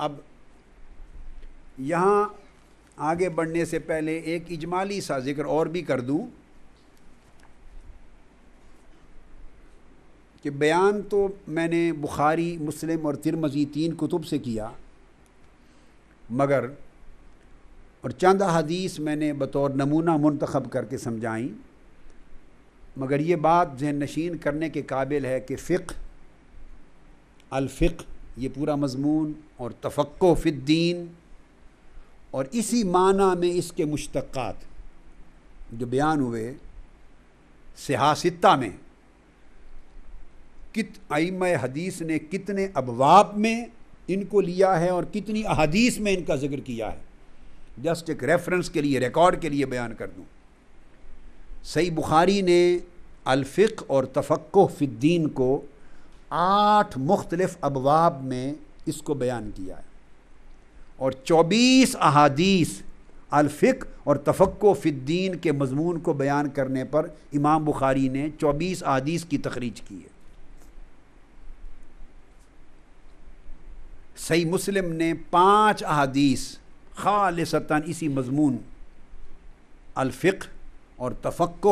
अब यहाँ आगे बढ़ने से पहले एक इजमाली सा जिक्र और भी कर दूँ कि बयान तो मैंने बुखारी मुस्लिम और तिरमजी तीन कुतुब से किया मगर और चंद हदीस मैंने बतौर नमूना मंतखब करके समझाई मगर ये बात जहन नशीन करने के काबिल है कि फ़िक अलफ़िक ये पूरा मजमून और तफक्को फ़िद्दीन और इसी माना में इसके मुश्तक़ात जो बयान हुए सिहासिता में कित आइम हदीस ने कितने अबवाब में इनको लिया है और कितनी अहदीस में इनका जिक्र किया है जस्ट एक रेफरेंस के लिए रिकॉर्ड के लिए बयान कर दूँ सई बुखारी ने अलफ़ और तफक् फ़िद्दीन को आठ मुख्तलफ़ अबवाब में इसको बयान किया है और चौबीस अहादीस अलफ़िक और तफक्को फ़िद्दीन के मजमून को बयान करने पर इमाम बुखारी ने चौबीस अहादीस की तखरीज की है सही मुस्लिम ने पाँच अहादीस खालसता इसी मजमून अलफ़िक और तफक्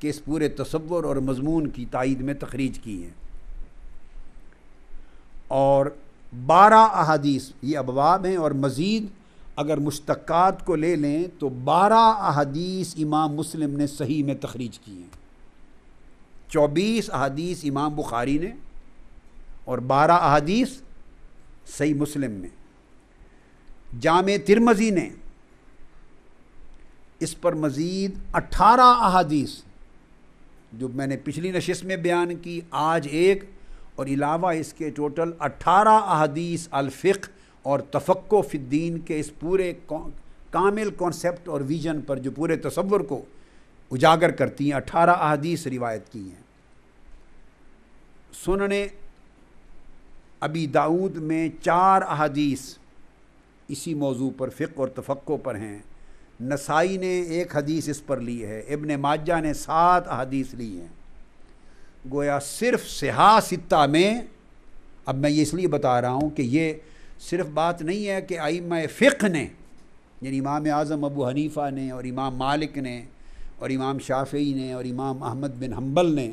के इस पूरे तस्वर और मजमून की तइद में तखरीज की है और बारह अहादीस ये अबवाब हैं और मज़ीद अगर मुश्तक़ात को ले लें तो बारह अहादीस इमाम मुस्लिम ने सही में तखरीज की हैं चौबीस अहादीस इमाम बुखारी ने और बारह अहादीस सही मुस्लिम में जाम तिरमजी ने इस पर मज़ीद अठारह अहादीस जो मैंने पिछली नशस्त में बयान की आज एक और अलावा इसके टोटल अट्ठारह अहदीस अलफ़ और तफक्को फ़िद्दीन के इस पूरे कामिल कॉन्सेप्ट और विजन पर जो पूरे तस्वर को उजागर करती हैं अट्ठारह अहदीस रिवायत की हैं सुनने अबी दाऊद में चार अहदीस इसी मौजू पर फ़िक्र और तफ़क् पर हैं नसाई ने एक हदीस इस पर ली है इबन माजा ने सात अहदीस ली हैं गोया सिर्फ सिहा सित्ता में अब मैं ये इसलिए बता रहा हूँ कि ये सिर्फ बात नहीं है कि आइम फ़िक ने यानी इमाम आज़म अबू हनीफ़ा ने और इमाम मालिक ने और इमाम शाफी ने और इमाम अहमद बिन हम्बल ने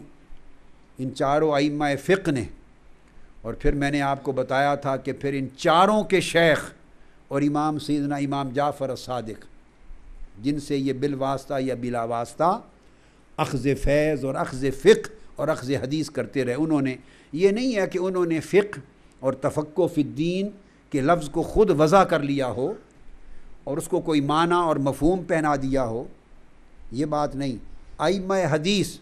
इन चारों आइम फ़िक ने और फिर मैंने आपको बताया था कि फिर इन चारों के शेख और इमाम सीदना इमाम जाफ़र सदक जिनसे ये बिलवास्ता या बिलावास्ता अखज़ फैज़ और अखज़ फ़िक्र और अख्ज़ हदीस करते रहे उन्होंने ये नहीं है कि उन्होंने फ़िक्र और तफक्को फ़िद्दीन के लफ्ज़ को ख़ुद वज़ा कर लिया हो और उसको कोई माना और मफहम पहना दिया हो ये बात नहीं आईम हदीस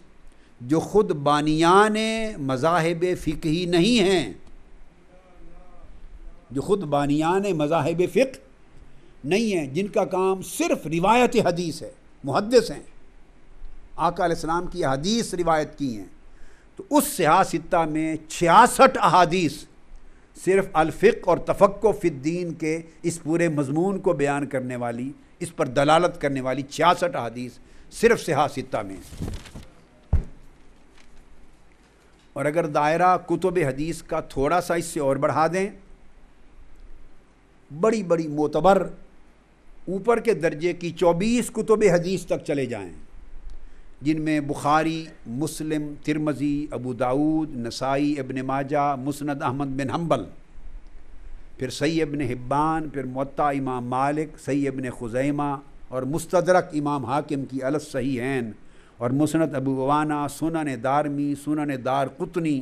जो ख़ुद बानियान मजाहब फ़िक ही नहीं हैं जो ख़ुद बानियान मजाहब फ़िक नहीं हैं जिनका काम सिर्फ रिवायत हदीस है मुहदस हैं आका आकाम की हदीस रिवायत की हैं तो उस सियासिता में छियासठ अहादीस सिर्फ अलफ़िक और तफक् फ़िद्दीन के इस पूरे मजमून को बयान करने वाली इस पर दलालत करने वाली छियासठ अहादीस सिर्फ सियासिता में और अगर दायरा कुतुब हदीस का थोड़ा सा इससे और बढ़ा दें बड़ी बड़ी मोतबर ऊपर के दर्जे की चौबीस कुतुब हदीस तक चले जाएं जिनमें बुखारी मुस्लिम तिरमज़ी अबू दाऊद नसाई इबन माजा मुसनद अहमद बिन हम्बल फिर सई अबन हिब्बान फिर मत्ता इमाम मालिक सई अबन खुजैमा और मुस्तरक इमाम हाकिम की अलस सही हैं और मुसनत अबूवाना सुनन दारमी सुनन दार कुतनी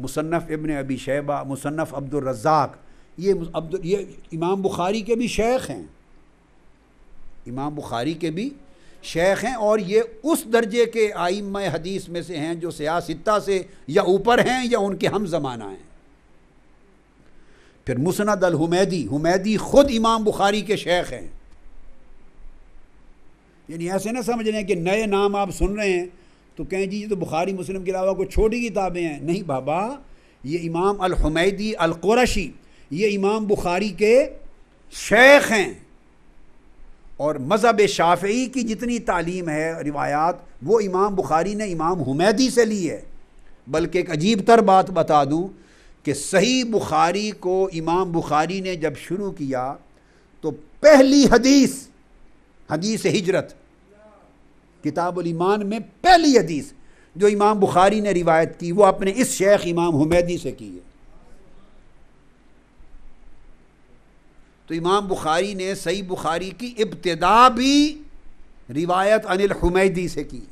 मुसनफ़ इबन अबी शैबा मुसनफ़ अब्दुलरज़ाक ये अब्दुल ये इमाम बुखारी के भी शेख हैं इमाम बुखारी के भी शेख हैं और ये उस दर्जे के आइम हदीस में से हैं जो सियासत्ता से या ऊपर हैं या उनके हम ज़माना हैं फिर मुसनद अल हुमैदी हुमैदी ख़ुद इमाम बुखारी के शेख हैं यानी ऐसे ना समझ रहे हैं कि नए नाम आप सुन रहे हैं तो कहें जी तो बुखारी मुस्लिम के अलावा कोई छोटी किताबें हैं नहीं बाबा ये इमाम अल हुमैदी अल कुरशी ये इमाम बुखारी के शेख हैं और मज़हब शाफ़ी की जितनी तालीम है रिवायात वो इमाम बुखारी ने इमाम हुमैदी से ली है बल्कि एक अजीब तर बात बता दूँ कि सही बुखारी को इमाम बुखारी ने जब शुरू किया तो पहली हदीस हदीस हिजरत किताबुल ईमान में पहली हदीस जो इमाम बुखारी ने रिवायत की वो अपने इस शेख इमाम हुमैदी से की है तो इमाम बुखारी ने सई बुखारी की इब्तदा भी रिवायत अनिल हुमैदी से की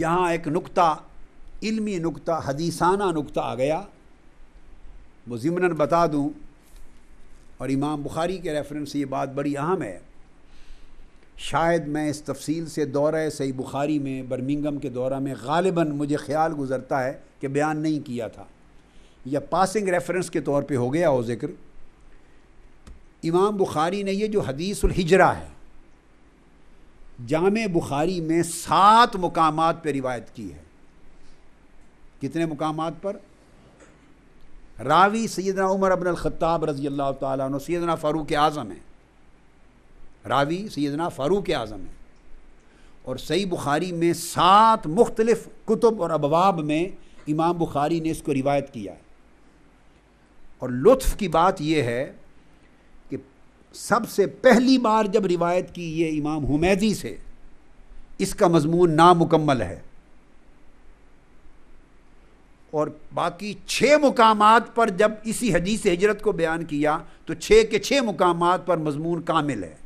यहाँ एक नुक्ता इल्मी नुक्ता हदीसाना नुक्ता आ गया वो ज़िमनन बता दूँ और इमाम बुखारी के रेफरेंस से ये बात बड़ी अहम है शायद मैं इस तफसील से दौरा सही बुखारी में बर्मिंगम के दौरा में गालिबा मुझे ख्याल गुज़रता है कि बयान नहीं किया था या पासिंग रेफरेंस के तौर पे हो गया हो ज़िक्र इमाम बुखारी ने ये जो हदीस हिजरा है जाम बुखारी में सात मुकाम पर रिवायत की है कितने मुकाम पर रावी सैदना उमर अबन अलखताब रज़ी अल्लाह तु फ़ारूक आज़म है रावी सैदना फ़ारूक आज़म है और सही बुखारी में सात मुख्तलफ़ कुतुब और अबवाब में इमाम बुखारी ने इसको रिवायत किया है और लुत्फ की बात यह है कि सबसे पहली बार जब रिवायत की ये इमाम हुमैदी से इसका मजमून नामुकम्मल है और बाकी छः मुकाम पर जब इसी हदीस हजरत को बयान किया तो छः के छः मुकाम पर मजमून कामिल है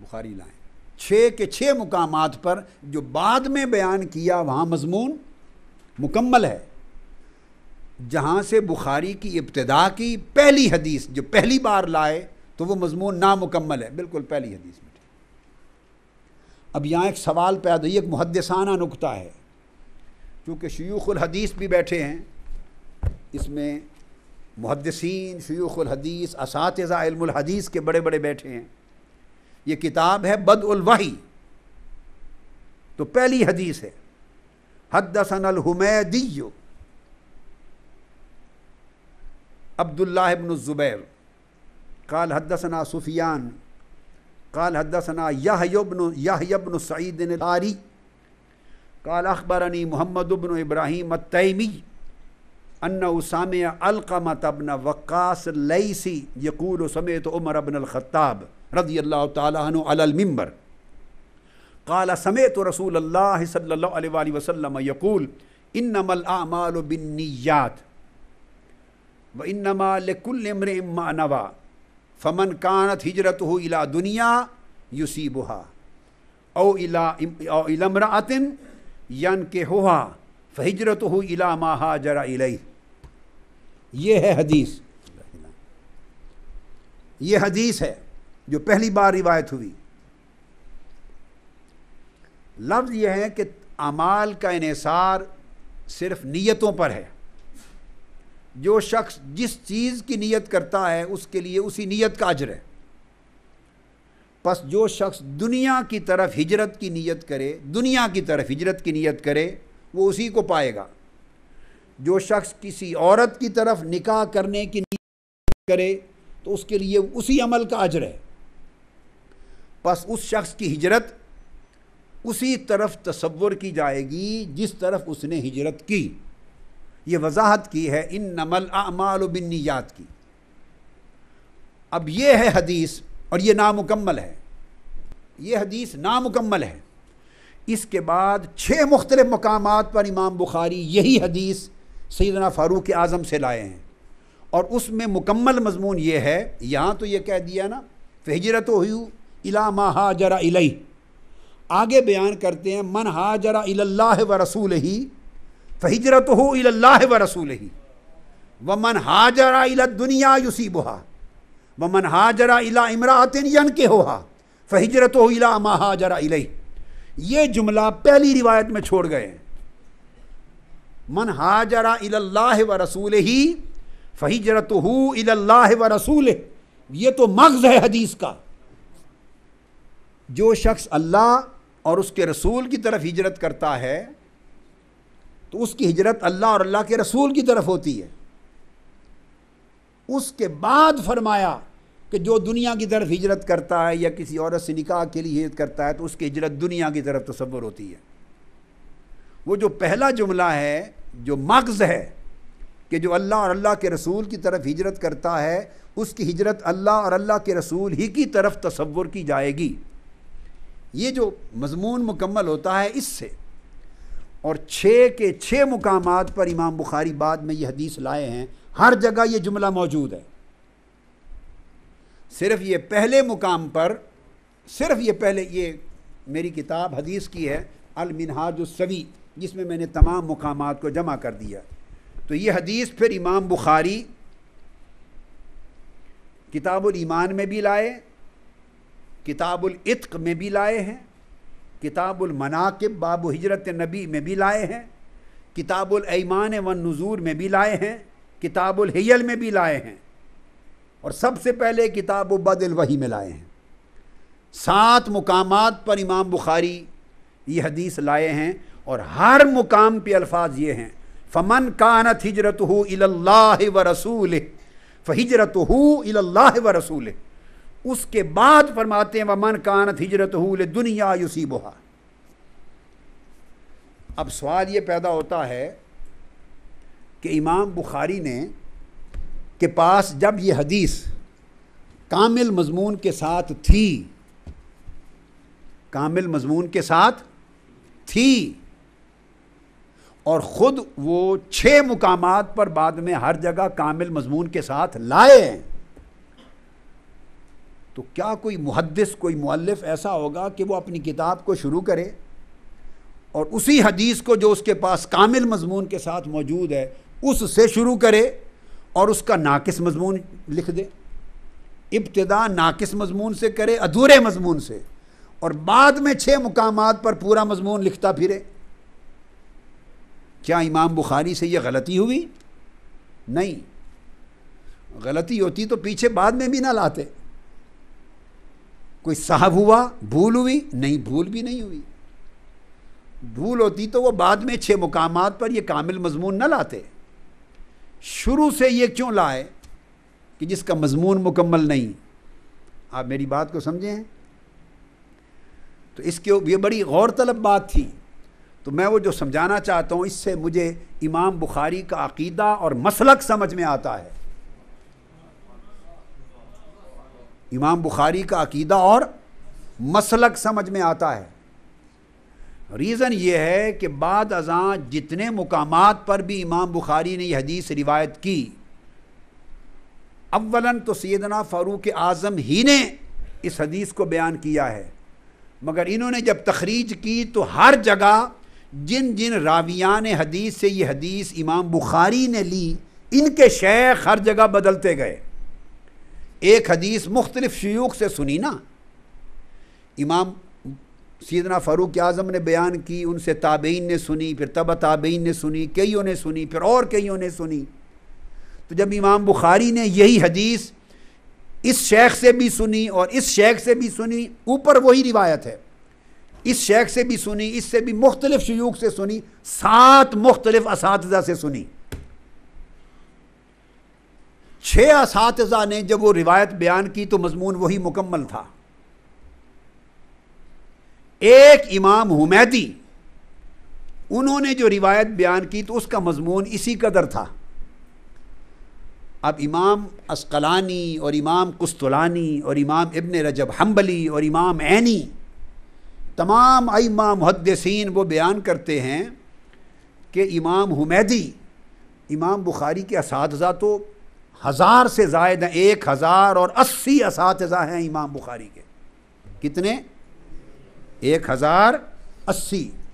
बुखारी लाएँ छः के छः मुकाम पर जो बाद में बयान किया वहाँ मजमून मुकम्मल है जहाँ से बुखारी की इब्तदा की पहली हदीस जो पहली बार लाए तो वो मजमून नामुकम्मल है बिल्कुल पहली हदीस में अब यहाँ एक सवाल पैदा ये एक मुहदसाना नुकता है क्योंकि शयूख़ुल हदीस भी बैठे हैं इसमें मुहदसिन शयूख़ुल हदीस इल्मुल हदीस के बड़े बड़े बैठे हैं ये किताब है बद उलवाही तो पहली हदीस है हदसन अलहुमैदियो अब्दुल्ला इबन ज़ुबैर काल हदसना सुफियान काल हदसना यहयबन यहयबन सईद तारी काल अखबरनी मोहम्मद इब्न इब्राहिम तैमी अन उसाम अलकमत अबन वक्का लईसी यकूल समय उमर अबन अलखताब रदी अल्लाह तम्बर काला समेत रसूल अल्लाह सल्ला वसलम यकूल इन नमल आमाल बिन्नीयात व इन नमालकुल्मर नवा फ़मन कानत हिजरत हो इला दुनिया युसीबहा ओ इला इलमरातिन यन के होहा फ़हिजरत हो इला माहा जरा इलई ये है हदीस ये हदीस है जो पहली बार रिवायत हुई लफ्ज़ यह है कि अमाल का इसार सिर्फ नीयतों पर है जो शख्स जिस चीज़ की नीयत करता है उसके लिए उसी नीयत का अजर है बस जो शख्स दुनिया की तरफ हिजरत की नीयत करे दुनिया की तरफ हिजरत की नीयत करे वो उसी को पाएगा जो शख्स किसी औरत की तरफ निकाह करने की नीयत करे तो उसके लिए उसी अमल का अजर है बस उस शख्स की हिजरत उसी तरफ तस्वुर की जाएगी जिस तरफ उसने हिजरत की ये वजाहत की है इन नमल अमाल नियात की अब ये है हदीस और ये नामुकम्मल है ये हदीस नामुकम्मल है इसके बाद छः मुख्तल मकाम पर इमाम बुखारी यही हदीस सैदना फ़ारूक आज़म से लाए हैं और उसमें मुकम्मल मजमून ये है यहाँ तो ये कह दिया ना फिजरत हुई इला मा हाजरा इलई आगे बयान करते हैं मन हाजरा इल्लाह व रसूल ही फ़िजरत हो इल्लाह व रसूल ही व मन हाजरा इला दुनिया युसीबहा व मन हाजरा इला इमरातिन यन के होहा फजरत हो इला मा हाजरा इलई ये जुमला पहली रिवायत में छोड़ गए हैं मन हाजरा इल्लाह व रसूल ही फ़िजरत हो इल्लाह व रसूल ये तो मगज़ है हदीस का जो शख्स अल्लाह और उसके रसूल की तरफ हिजरत करता है तो उसकी हिजरत अल्लाह और अल्लाह के रसूल की तरफ होती है उसके बाद फरमाया कि जो दुनिया की तरफ हिजरत करता है या किसी औरत से निकाह के लिए हिजरत करता है तो उसकी हिजरत दुनिया की तरफ तस्वर होती है वो जो पहला जुमला है जो मगज़ है कि जो अल्लाह और अल्लाह के रसूल की तरफ हिजरत करता है उसकी हिजरत अल्लाह और अल्लाह के रसूल ही की तरफ तस्वुर की जाएगी ये जो मजमून मुकम्मल होता है इससे और छः के छः मुकाम पर इमाम बुखारी बाद में ये हदीस लाए हैं हर जगह ये जुमला मौजूद है सिर्फ ये पहले मुकाम पर सिर्फ ये पहले ये मेरी किताब हदीस की है अलमिनहाजसवी जिसमें मैंने तमाम मुकाम को जमा कर दिया तो ये हदीस फिर इमाम बुखारी किताबुल ईमान में भी लाए किताबुल इत्क में भी लाए हैं किताबुल मनाकिब बाब हिजरत नबी में भी लाए हैं किताबुल ऐमान व नज़ूर में भी लाए हैं किताबुल हियल में भी लाए हैं और सबसे पहले किताब बदल वही में लाए हैं सात मुकाम पर इमाम बुखारी ये हदीस लाए हैं और हर मुकाम पे अल्फाज ये हैं फ़मन कानत हिजरत हो इल्ला व रसूल फ़हिजरत हो व रसूल उसके बाद फरमाते हैं वह मन कानत हिजरत हूल दुनिया युसी बोहा अब सवाल ये पैदा होता है कि इमाम बुखारी ने के पास जब ये हदीस कामिल मजमून के साथ थी कामिल मजमून के साथ थी और ख़ुद वो छः मुकामात पर बाद में हर जगह कामिल मजमून के साथ लाए तो क्या कोई मुहदस कोई मुल्लफ ऐसा होगा कि वो अपनी किताब को शुरू करे और उसी हदीस को जो उसके पास कामिल मजमून के साथ मौजूद है उससे शुरू करे और उसका नाकस मजमून लिख दे इब्तदा नाकस मजमून से करे अधूरे मजमून से और बाद में छः मुकाम पर पूरा मजमून लिखता फिरे क्या इमाम बुखारी से यह गलती हुई नहीं गलती होती तो पीछे बाद में भी ना लाते कोई साहब हुआ भूल हुई नहीं भूल भी नहीं हुई भूल होती तो वो बाद में छः मुकाम पर ये कामिल मजमून न लाते शुरू से ये क्यों लाए कि जिसका मजमून मुकम्मल नहीं आप मेरी बात को समझें तो इसके ये बड़ी गौर तलब बात थी तो मैं वो जो समझाना चाहता हूँ इससे मुझे इमाम बुखारी का अकीदा और मसलक समझ में आता है इमाम बुखारी का अकीदा और मसलक समझ में आता है रीज़न ये है कि बाद अजा जितने मुकाम पर भी इमाम बुखारी ने यह हदीस रिवायत की अवला तो सैदना फ़ारूक आज़म ही ने इस हदीस को बयान किया है मगर इन्होंने जब तखरीज की तो हर जगह जिन जिन रावियान हदीस से ये हदीस इमाम बुखारी ने ली इनके शेख हर जगह बदलते गए एक हदीस मुख्तलिफ शयूख से सुनी ना इमाम सीदना फ़ारूक आज़म ने बयान की उनसे ताबेन ने सुनी फिर तब ताबेन ने सुनी कईयों ने सुनी फिर और कईयों ने सुनी तो जब इमाम बुखारी ने यही हदीस इस शेख से भी सुनी और इस शेख से भी सुनी ऊपर वही रिवायत है इस शेख से भी सुनी इससे भी मुख्तलिफ शयूख से सुनी सात मुख्तलिफ इस से सुनी छः इस ने जब वो रिवायत बयान की तो मजमून वही मुकम्मल था एक इमाम हुमैदी उन्होंने जो रिवायत बयान की तो उसका मजमून इसी कदर था अब इमाम असकलानी और इमाम कुस्तुलानी और इमाम इबन रजब हम्बली और इमाम ऐनी तमाम आइमा मुहदसिन वो बयान करते हैं कि इमाम हुमैदी इमाम बुखारी के इस तो हज़ार से जायद हैं एक हज़ार और अस्सी इस हैं इमाम बुखारी के कितने एक हज़ार अस्सी